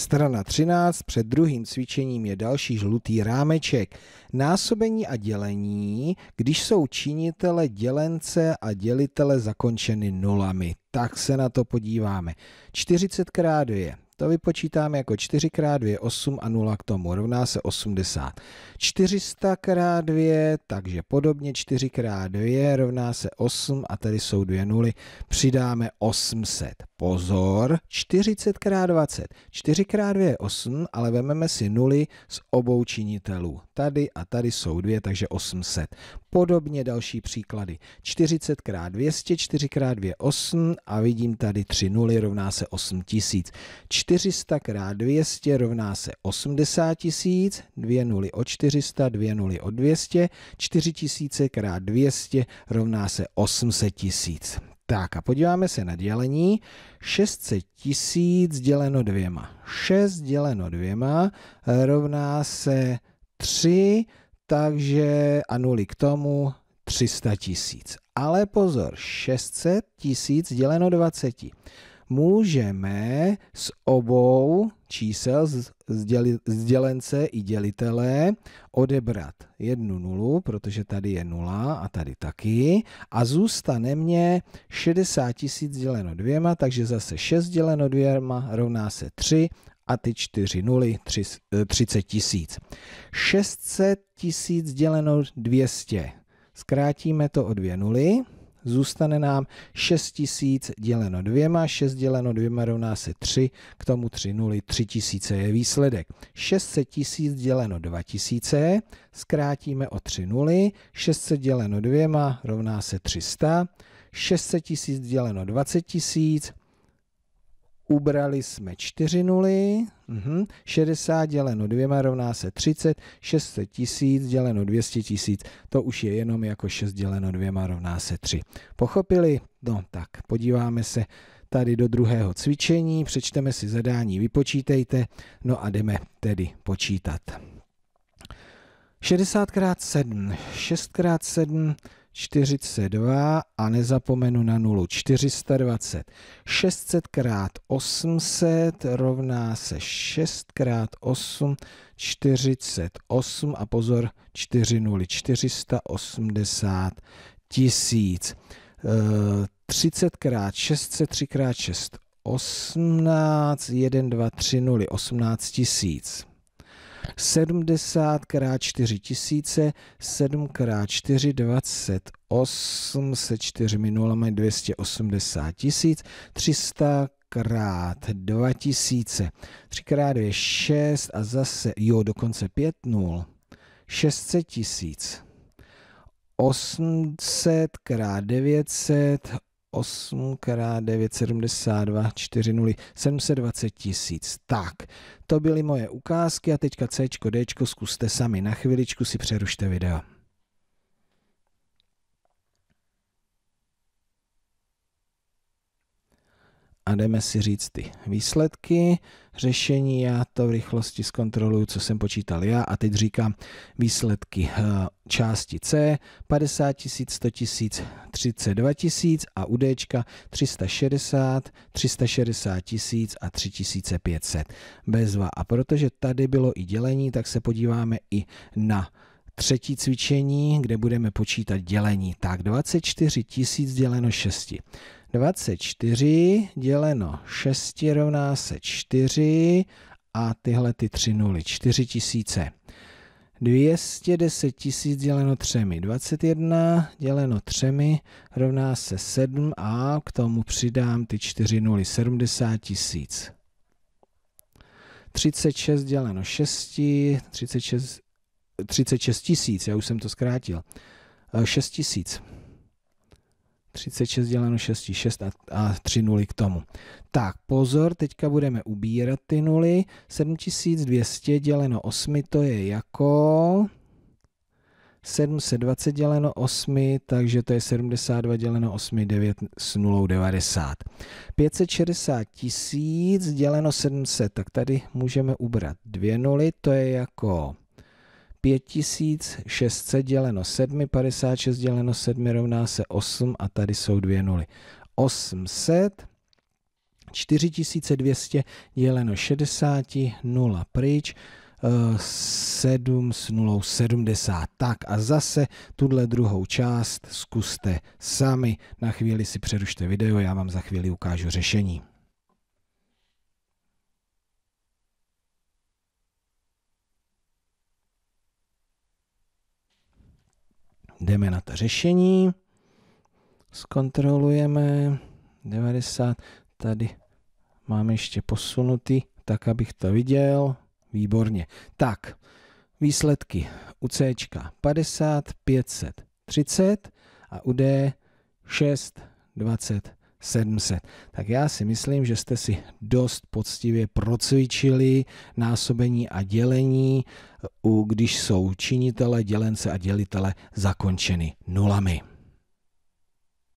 Strana 13 před druhým cvičením je další žlutý rámeček. Násobení a dělení, když jsou činitele dělence a dělitele zakončeny nulami. Tak se na to podíváme. 40 krát 2 to vypočítám jako 4 krát 2 8 a 0 k tomu rovná se 80. 400 krát 2, takže podobně 4 krát 2 rovná se 8 a tady jsou dvě nuly, přidáme 800 pozor, 40 x 20. 4 x 2 je 8, ale vememe si nuly z obou činitelů. Tady a tady jsou dvě, takže 800. Podobně další příklady. 40 x 200, 4 x 2 je 8 a vidím tady 3 nuly rovná se 8000. 400 x 200 rovná se 80 tisíc, 2 nuly o 400, 2 nuly o 200, 4000 x 200 rovná se 800 tisíc. Tak a podíváme se na dělení. 600 tisíc děleno dvěma. 6 děleno dvěma rovná se 3, takže a nuly k tomu 300 tisíc. Ale pozor, 600 tisíc děleno 20 můžeme z obou čísel, z, děli, z dělence i dělitele, odebrat jednu nulu, protože tady je nula a tady taky. A zůstane mě 60 tisíc děleno dvěma, takže zase 6 děleno dvěma rovná se 3 a ty čtyři nuly 30 eh, tisíc. 600 tisíc děleno 200. Zkrátíme to o dvě nuly. Zůstane nám 6000 děleno dvěma, 6 děleno dvěma rovná se 3, k tomu 3 nuly, 3000 je výsledek. 600 tisíc děleno 2000, zkrátíme o 3 nuly, 600 děleno dvěma rovná se 300, 600 tisíc děleno 20 tisíc, Ubrali jsme 4 nuly, 60 mhm, děleno 2 rovná se 30, 600 tisíc děleno 200 tisíc, to už je jenom jako 6 děleno 2 rovná se 3. Pochopili? No tak, podíváme se tady do druhého cvičení, přečteme si zadání, vypočítejte, no a jdeme tedy počítat. 60 x 7, 6 x 7, 42 a nezapomenu na nulu, 420. 600 krát 800 rovná se 6 krát 8, 48 a pozor, 4 nuly, 480 tisíc. 30 eh, krát 600, 3 krát 6, 18, 1, 2, 3 nuly, 18 tisíc. 70 x 4 tisíce, 7 x 4 28 se 4 nulami 280 tisíc, 300 krát 2000. 3 krát 2 je 6 a zase, jo, dokonce 5 nul. 600 tisíc. 800 krát 900, 8 x 972 4 0 720 tisíc. Tak, to byly moje ukázky a teďka C, D, zkuste sami. Na chviličku si přerušte video. a jdeme si říct ty výsledky řešení. Já to v rychlosti zkontroluju, co jsem počítal já a teď říkám výsledky eh, části C 50 tisíc, 100 tisíc, 32 tisíc a u D 360, 360 tisíc a 3500 bezva. A protože tady bylo i dělení, tak se podíváme i na třetí cvičení, kde budeme počítat dělení. Tak 24 tisíc děleno 6. 24 děleno 6 rovná se 4 a tyhle ty 3 nuly, 4 tisíce. 210 tisíc děleno 3, 21 děleno 3 rovná se 7 a k tomu přidám ty 4 nuly, 70 tisíc. 36 děleno 6, 36, 36 tisíc, já už jsem to zkrátil, 6 eh, tisíc. 36 děleno 6, 6 a, a 3 nuly k tomu. Tak, pozor, teďka budeme ubírat ty nuly. 7200 děleno 8, to je jako... 720 děleno 8, takže to je 72 děleno 8, 9 s 0, 90. 560 tisíc děleno 700, tak tady můžeme ubrat dvě nuly, to je jako 5600 děleno 7, 56 děleno 7 rovná se 8 a tady jsou dvě nuly. 800 4200 děleno 60, 0 pryč, 7 eh, s nulou 70. Tak a zase tuhle druhou část zkuste sami. Na chvíli si přerušte video, já vám za chvíli ukážu řešení. jdeme na to řešení, zkontrolujeme 90, tady máme ještě posunutý, tak abych to viděl, výborně. Tak, výsledky u C 50, 530 a u D 6, 20, 700. Tak já si myslím, že jste si dost poctivě procvičili násobení a dělení, když jsou činitele, dělence a dělitele zakončeny nulami.